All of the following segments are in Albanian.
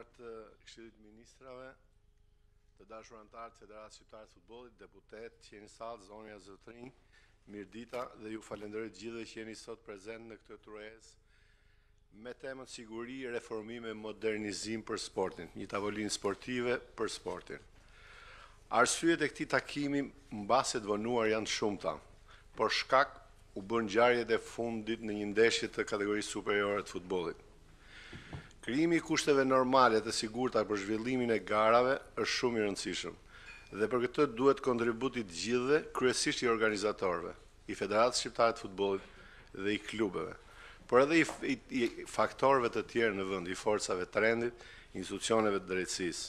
antarë të këshirit ministrave, të dashur antarë të Federatës Shqiptarë të futbolit, deputet, jeni salë, zonja mirë dita dhe ju falenderit gjithë që jeni sot prezent në këtë të rejës me temën siguri, reformime, modernizim për sportin, një tavolin sportive për sportin. Arsyet e këti takimi mbaset vënuar janë shumëta, por shkak u bën gjarjet e fundit në një ndeshje të kategori superiore të futbolit. Krimi kushteve normale të sigurta për zhvillimin e garave është shumë i rëndësishëm dhe për këtë duhet kontributit gjithëve, kryesisht i organizatorve, i Federatës Shqiptarët Futbolit dhe i klubeve, por edhe i, faktorëve faktorve të tjerë në vënd, i forcave trendit, institucioneve të drejtsis.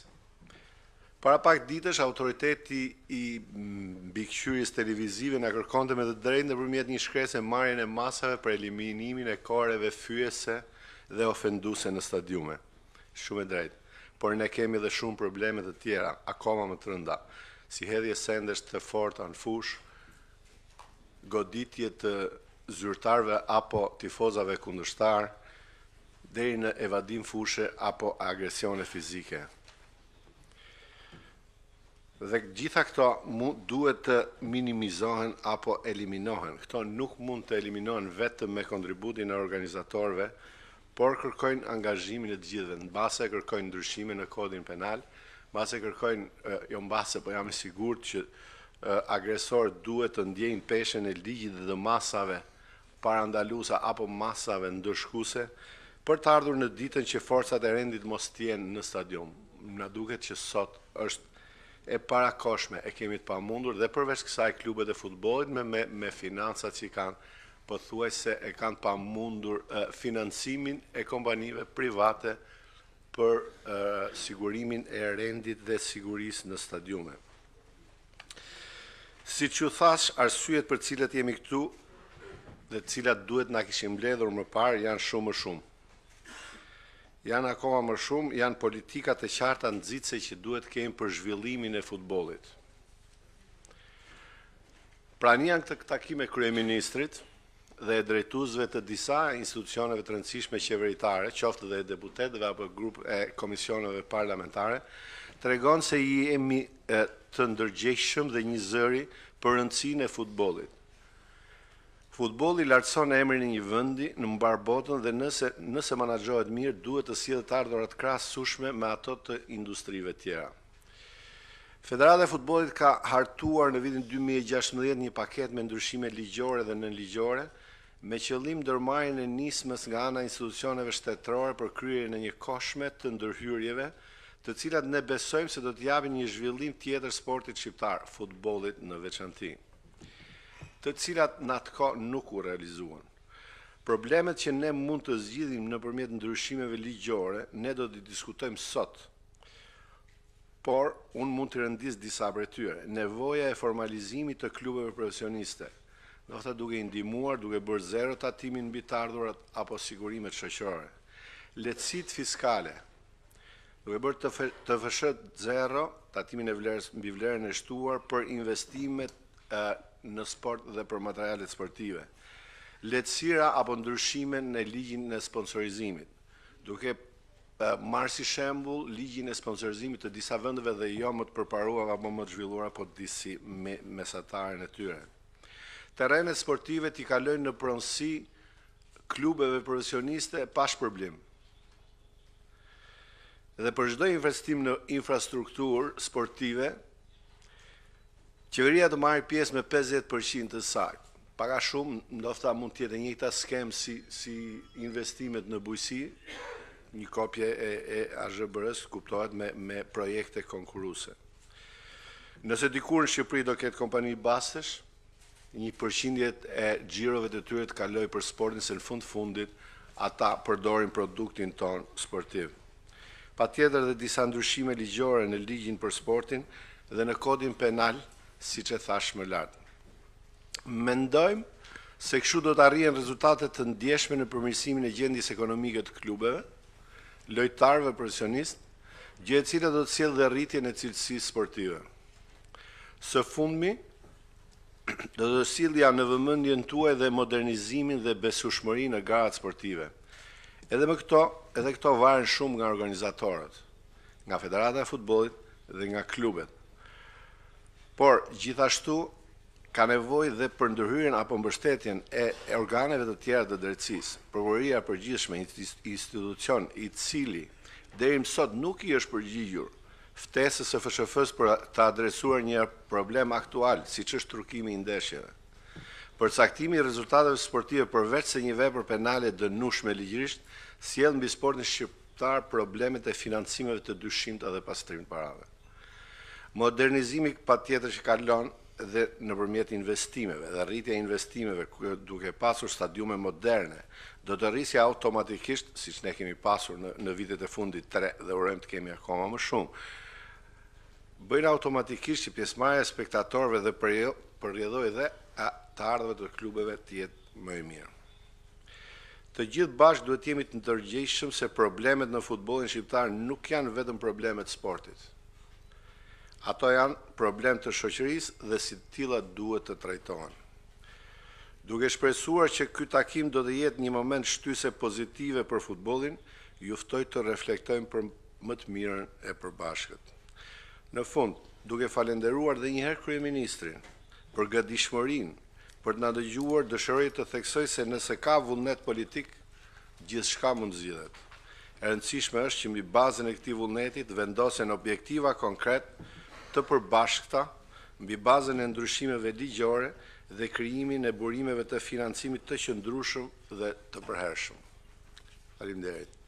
Para pak ditësh, autoriteti i bikqyris televizive në kërkonte me të drejtë në përmjet një shkrese marjen e masave për eliminimin e koreve fyese dhe ofenduse në stadiume. Shumë e drejtë. Por ne kemi dhe shumë problemet e tjera, akoma më të rënda. Si hedhje sendes të fort anë fush, goditje të zyrtarve apo tifozave kundështar, dhe i në evadim fushë apo agresione fizike. Dhe gjitha këto duhet të minimizohen apo eliminohen. Këto nuk mund të eliminohen vetë me kontributin e organizatorve, por kërkojnë angazhimin e të gjithëve, në base kërkojnë ndryshime në kodin penal, në base kërkojnë, jo në base, po jam i sigur që agresor duhet të ndjejnë peshen e ligjit dhe masave parandalusa apo masave ndërshkuse për të ardhur në ditën që forcat e rendit mos tjenë në stadion. Në duket që sot është e para koshme, e kemi të pamundur dhe përveç kësaj klubet e futbolit me finansat që kanë pëthuaj se e kanë pa mundur financimin e kompanive private për sigurimin e rendit dhe siguris në stadiume. Si që thash, arsyet për cilat jemi këtu dhe cilat duhet nga kishim bledhur më parë janë shumë më shumë. Janë akoma më shumë, janë politikat e qarta në dzitëse që duhet kemë për zhvillimin e futbolit. Pra një janë këtë takime kërëministrit, dhe e drejtuzve të disa institucioneve të rëndësishme qeveritare, qoftë dhe deputetve apo grupë e komisioneve parlamentare, të regon se i mi të ndërgjeshëm dhe një zëri për rëndësin e futbolit. Futbolit lartëson e emri një vëndi në mbar botën dhe nëse managjohet mirë, duhet të si dhe të ardhurat krasë sushme me ato të industrive tjera. Federata e futbolit ka hartuar në vidin 2016 një paket me ndryshime ligjore dhe nënligjore, me qëllim dërmarin e nismës nga ana institucioneve shtetërore për kryrë në një koshme të ndërhyrjeve, të cilat ne besojmë se do të një zhvillim tjetër sportit shqiptar, futbolit në veçanti, të cilat në atë ka nuk u realizuan. Problemet që ne mund të zgjidhim në përmjet ndryshimeve ligjore, ne do të diskutojmë sot, por unë mund të rëndis disa bretyre, nevoja e formalizimi të klubeve profesioniste, do të duke i ndihmuar, duke bërë zero tatimin mbi të ardhurat apo sigurimet shoqërore. Lehtësit fiskale. Duke bërë të fsh zero tatimin e vlerës mbi vlerën e shtuar për investimet e, në sport dhe për materialet sportive. Lehtësira apo ndryshime në ligjin e sponsorizimit. Duke marrë si shembull ligjin e sponsorizimit të disa vendeve dhe jo më të përparuara apo më të zhvilluara, por disi mesatarën e tyre terenet sportive t'i kalojnë në pronsi klubeve profesioniste pash problem. Dhe për gjdoj investim në infrastrukturë sportive, qeveria të marrë pjesë me 50% të sakë. Paka shumë, ndofta mund tjetë një këta skemë si, si investimet në bujësi, një kopje e, e azhëbërës kuptohet me, me projekte konkuruse. Nëse dikur në Shqipëri do ketë kompani bastesh, një përshindjet e gjirove të tyre të kaloj për sportin se në fund fundit ata përdorin produktin ton sportiv. Pa tjetër dhe disa ndryshime ligjore në ligjin për sportin dhe në kodin penal, si që thash më lartë. Mendojmë se këshu do të arrien rezultatet të ndjeshme në përmirësimin e gjendis ekonomikët klubeve, lojtarve profesionist, gjithë cilët do të sjellë dhe rritje në cilësi sportive. Së fundmi, do të sillja në vëmendjen tuaj dhe modernizimin dhe besueshmërinë në garat sportive. Edhe me këto, edhe këto varen shumë nga organizatorët, nga Federata e Futbollit dhe nga klubet. Por gjithashtu ka nevojë dhe për ndërhyrjen apo mbështetjen e organeve të tjera të drecis, prokuroria përgjithshme, institucion i cili deri më sot nuk i është përgjigjur ftesës e fëshëfës për të adresuar një problem aktual, si që është trukimi i ndeshjeve. Përcaktimi i rezultateve sportive përveç se një vepër penale dënush me ligjërisht, si edhe në bisport në shqiptar problemet e financimeve të dyshimt edhe pastrimit parave. Modernizimi pa tjetër që kalonë, dhe në përmjet investimeve dhe rritja investimeve duke pasur stadiume moderne, do të rrisja automatikisht, si që ne kemi pasur në vitet e fundit tre dhe urem të kemi akoma më shumë, bëjnë automatikisht që pjesmaja spektatorve dhe përjedhoj dhe të ardhve të klubeve të jetë më i mirë. Të gjithë bashkë duhet jemi të ndërgjeshëm se problemet në futbolin shqiptar nuk janë vetëm problemet sportit. Ato janë problem të shoqërisë dhe si tila duhet të trajtojnë. Duke shpresuar që këtë takim do të jetë një moment shtyse pozitive për futbolin, juftoj të reflektojnë për më të mirën e përbashkët. Në fund, duke falenderuar dhe njëherë Kryeministrin për gëdishmërin, për të dëgjuar dëshërëj të theksoj se nëse ka vullnet politik, gjithë shka mund zhjithet. E rëndësishme është që mi bazën e këti vullnetit vendosen objektiva konkretë të përbashkëta mbi bazën e ndryshimeve digjore dhe kryimin e burimeve të financimit të qëndrueshëm dhe të përhershëm faleminderit